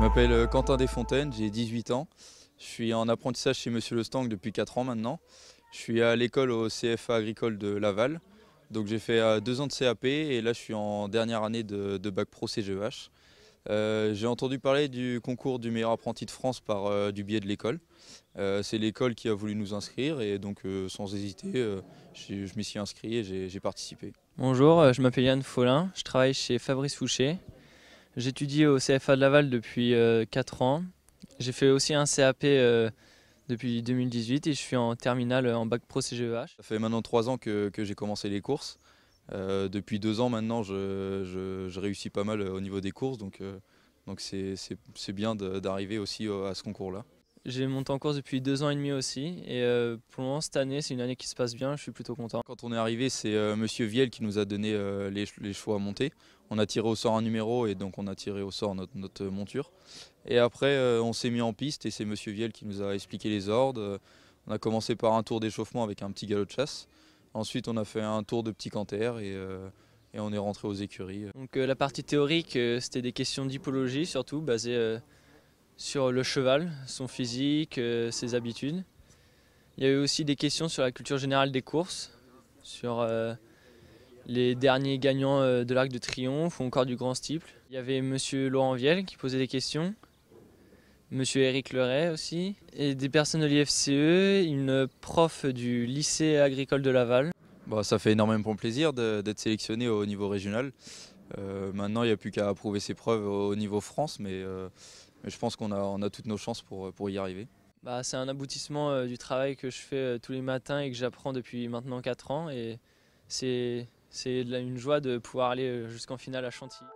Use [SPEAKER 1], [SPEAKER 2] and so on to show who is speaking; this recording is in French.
[SPEAKER 1] Je m'appelle euh, Quentin Desfontaines, j'ai 18 ans. Je suis en apprentissage chez Monsieur Le Stang depuis 4 ans maintenant. Je suis à l'école au CFA agricole de Laval. Donc j'ai fait 2 euh, ans de CAP et là je suis en dernière année de, bac pro CGEH. Euh, j'ai entendu parler du concours du meilleur apprenti de France par du biais de l'école. c'est l'école qui a voulu nous inscrire et donc sans hésiter, je m'y suis inscrit et j'ai participé.
[SPEAKER 2] Bonjour, je m'appelle Yann Follin, je travaille chez Fabrice Fouché J'étudie au CFA de Laval depuis 4 euh, ans. J'ai fait aussi un CAP euh, depuis 2018 et je suis en terminale euh, en bac pro CGEH.
[SPEAKER 1] Ça fait maintenant 3 ans que, j'ai commencé les courses. depuis 2 ans maintenant, je, réussis pas mal au niveau des courses, donc donc c'est bien d'arriver aussi à ce concours-là.
[SPEAKER 2] J'ai monté en course depuis deux ans et demi aussi. Et euh, pour le moment, cette année, c'est une année qui se passe bien. Je suis plutôt content. Quand on est
[SPEAKER 1] arrivé, c'est M. Euh, Monsieur Viel qui nous a donné euh, les, les, chevaux à monter. On a tiré au sort un numéro et donc on a tiré au sort notre, notre monture. Et après, on s'est mis en piste et c'est Monsieur Viel qui nous a expliqué les ordres. On a commencé par un tour d'échauffement avec un petit galop de chasse. Ensuite, on a fait un tour de petit canter et et on est rentré aux écuries.
[SPEAKER 2] Donc la partie théorique, c'était des questions d'hypologie surtout, basées sur le cheval, son physique, euh, ses habitudes. Il y a eu aussi des questions sur la culture générale des courses, sur euh, les derniers gagnants euh, de l'Arc de Triomphe ou encore du Grand Stiple. Il y avait Monsieur Laurent Viel qui posait des questions, Monsieur Eric Leray aussi,
[SPEAKER 1] et des personnes de l'IFCE, une prof du lycée agricole de Laval. Bon, bah, ça fait énormément plaisir d'être sélectionné au niveau régional. maintenant, il n'y a plus qu'à approuver ses preuves au niveau France, mais mais je pense qu'on a, a toutes nos chances pour, y arriver.
[SPEAKER 2] Bah, c'est un aboutissement euh, du travail que je fais euh, tous les matins et que j'apprends depuis maintenant 4 ans. Et c'est, c'est une joie de pouvoir aller euh, jusqu'en finale à Chantilly.